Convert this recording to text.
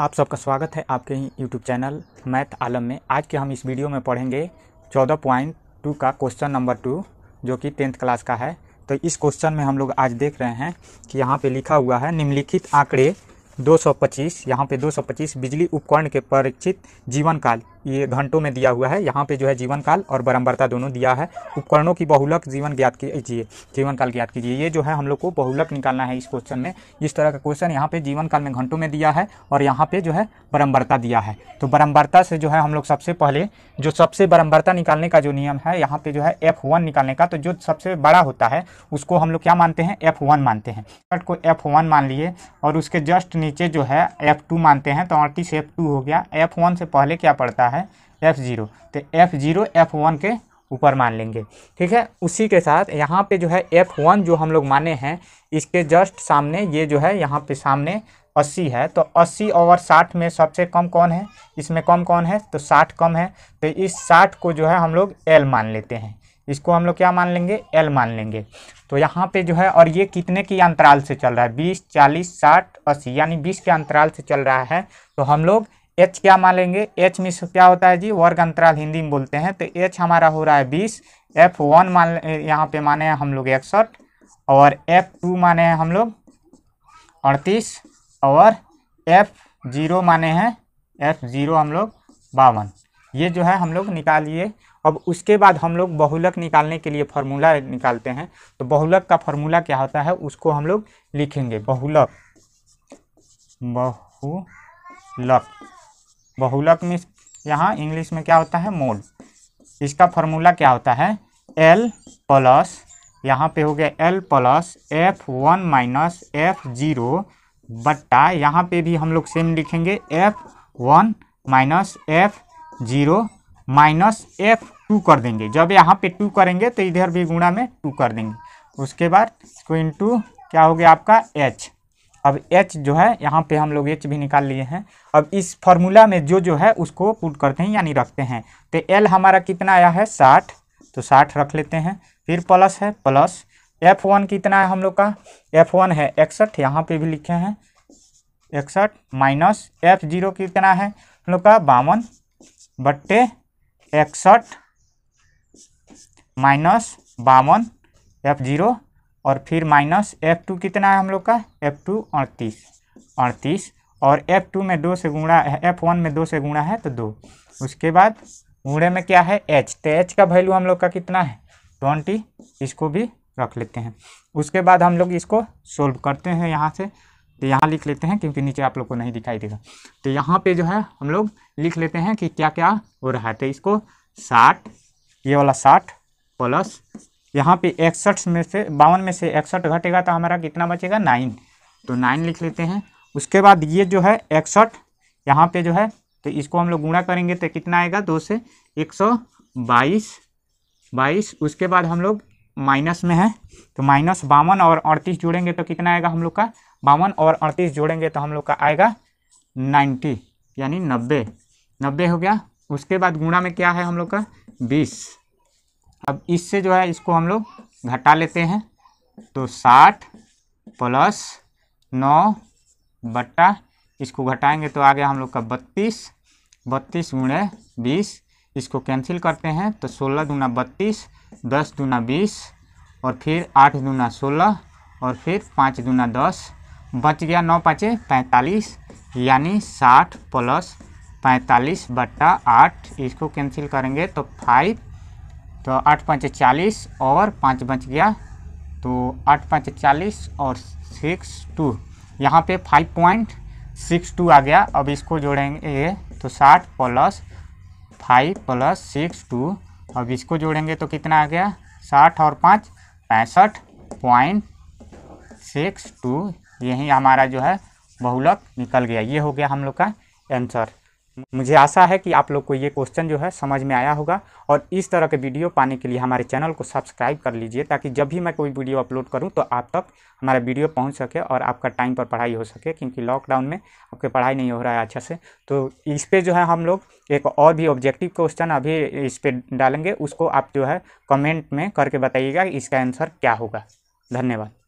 आप सबका स्वागत है आपके ही यूट्यूब चैनल मैथ आलम में आज के हम इस वीडियो में पढ़ेंगे चौदह पॉइंट टू का क्वेश्चन नंबर टू जो कि टेंथ क्लास का है तो इस क्वेश्चन में हम लोग आज देख रहे हैं कि यहाँ पे लिखा हुआ है निम्नलिखित आंकड़े 225 सौ यहाँ पे 225 बिजली उपकरण के परीक्षित जीवन काल ये घंटों में दिया हुआ है यहाँ पे जो है जीवन काल और बरम्बरता दोनों दिया है उपकरणों की बहुलक जीवन ज्ञात कीजिए जीवन काल ज्ञात कीजिए ये जो है हम लोग को बहुलक निकालना है इस क्वेश्चन में इस तरह का क्वेश्चन यहाँ पे जीवन काल में घंटों में दिया है और यहाँ पे जो है बरम्बरता दिया है तो बरम्बरता से जो है हम लोग सबसे पहले जो सबसे बरम्बरता निकालने का जो नियम है यहाँ पे जो है एफ वन निकालने का तो जो सबसे बड़ा होता है उसको हम लोग क्या मानते हैं एफ वन मानते हैं कट को एफ वन मान लिए और उसके जस्ट नीचे जो है एफ टू मानते हैं तो अड़तीस एफ टू हो गया एफ वन से पहले क्या पड़ता है होता है एफ़ ज़ीरो तो एफ़ ज़ीरो एफ़ वन के ऊपर मान लेंगे ठीक है उसी के साथ यहाँ पे जो है एफ़ वन जो हम लोग माने हैं इसके जस्ट सामने ये जो है यहाँ पे सामने अस्सी है तो अस्सी ओवर साठ में सबसे कम कौन है इसमें कम कौन है तो साठ कम है तो इस साठ को जो है हम लोग एल मान लेते हैं इसको हम लोग क्या मान लेंगे एल मान लेंगे तो यहाँ पे जो है और ये कितने की अंतराल से चल रहा है बीस चालीस साठ अस्सी यानी बीस के अंतराल से चल रहा है तो हम लोग एच क्या मान लेंगे एच मिस क्या होता है जी वर्ग अंतराल हिंदी में बोलते हैं तो एच हमारा हो रहा है बीस एफ वन मान यहाँ पे माने हैं हम लोग इकसठ और एफ टू माने हैं हम लोग अड़तीस और एफ जीरो माने हैं एफ जीरो हम लोग बावन ये जो है हम लोग निकालिए अब उसके बाद हम लोग बहुलक निकालने के लिए फार्मूला निकालते हैं तो बहुलक का फार्मूला क्या होता है उसको हम लोग लिखेंगे बहुलक बहुलक बहुलक में यहाँ इंग्लिश में क्या होता है मोल इसका फॉर्मूला क्या होता है एल प्लस यहाँ पे हो गया L plus F one minus F zero बट्टा यहाँ पे भी हम लोग सेम लिखेंगे F one minus F zero minus F two कर देंगे जब यहाँ पे टू करेंगे तो इधर भी गुणा में टू कर देंगे उसके बाद इसको इंटू क्या हो गया आपका एच अब एच जो है यहाँ पे हम लोग एच भी निकाल लिए हैं अब इस फॉर्मूला में जो जो है उसको पुट करते हैं यानी रखते हैं तो एल हमारा कितना आया है साठ तो साठ रख लेते हैं फिर प्लस है प्लस एफ वन कितना है हम लोग का एफ वन है इकसठ यहाँ पे भी लिखे हैं इकसठ माइनस एफ जीरो कितना है हम लोग का बावन बट्टे इकसठ माइनस बावन एफ जीरो और फिर माइनस एफ टू कितना है हम लोग का एफ टू अड़तीस अड़तीस और एफ टू में दो से गुणा है एफ वन में दो से गुणा है तो दो उसके बाद गुणे में क्या है एच तो एच का वैल्यू हम लोग का कितना है ट्वेंटी इसको भी रख लेते हैं उसके बाद हम लोग इसको सोल्व करते हैं यहाँ से तो यहाँ लिख लेते हैं क्योंकि नीचे आप लोग को नहीं दिखाई देगा तो यहाँ पे जो है हम लोग लिख लेते हैं कि क्या क्या हो रहा है तो इसको साठ ये वाला साठ प्लस यहाँ पे इकसठ में से बावन में से इकसठ घटेगा तो हमारा कितना बचेगा नाइन तो नाइन लिख लेते हैं उसके बाद ये जो है इकसठ यहाँ पे जो है तो इसको हम लोग गुणा करेंगे तो कितना आएगा दो से एक सौ बाईस बाईस उसके बाद हम लोग माइनस में है तो माइनस बावन और अड़तीस जोड़ेंगे तो कितना आएगा हम लोग का बावन और अड़तीस जोड़ेंगे तो हम लोग का आएगा नाइन्टी यानी नब्बे नब्बे हो गया उसके बाद गुणा में क्या है हम लोग का बीस अब इससे जो है इसको हम लोग घटा लेते हैं तो साठ प्लस नौ बट्टा इसको घटाएंगे तो आ गया हम लोग का बत्तीस बत्तीस गुणे बीस इसको कैंसिल करते हैं तो सोलह दूना बत्तीस दस दूना बीस और फिर आठ दूना सोलह और फिर पाँच दूना दस बच गया नौ पाँचे पैंतालीस यानी साठ प्लस पैंतालीस बट्टा आठ इसको कैंसिल करेंगे तो फाइव तो आठ पाँच चालीस और पाँच बच गया तो आठ पाँच चालीस और सिक्स टू यहाँ पे फाइव पॉइंट सिक्स टू आ गया अब इसको जोड़ेंगे तो साठ plus five plus six two अब इसको जोड़ेंगे तो कितना आ गया साठ और पाँच पैंसठ पॉइंट सिक्स टू यही हमारा जो है बहुलक निकल गया ये हो गया हम लोग का आंसर मुझे आशा है कि आप लोग को ये क्वेश्चन जो है समझ में आया होगा और इस तरह के वीडियो पाने के लिए हमारे चैनल को सब्सक्राइब कर लीजिए ताकि जब भी मैं कोई वीडियो अपलोड करूँ तो आप तक हमारा वीडियो पहुँच सके और आपका टाइम पर पढ़ाई हो सके क्योंकि लॉकडाउन में आपकी पढ़ाई नहीं हो रहा है अच्छा से तो इस पर जो है हम लोग एक और भी ऑब्जेक्टिव क्वेश्चन अभी इस पर डालेंगे उसको आप जो है कमेंट में करके बताइएगा इसका आंसर क्या होगा धन्यवाद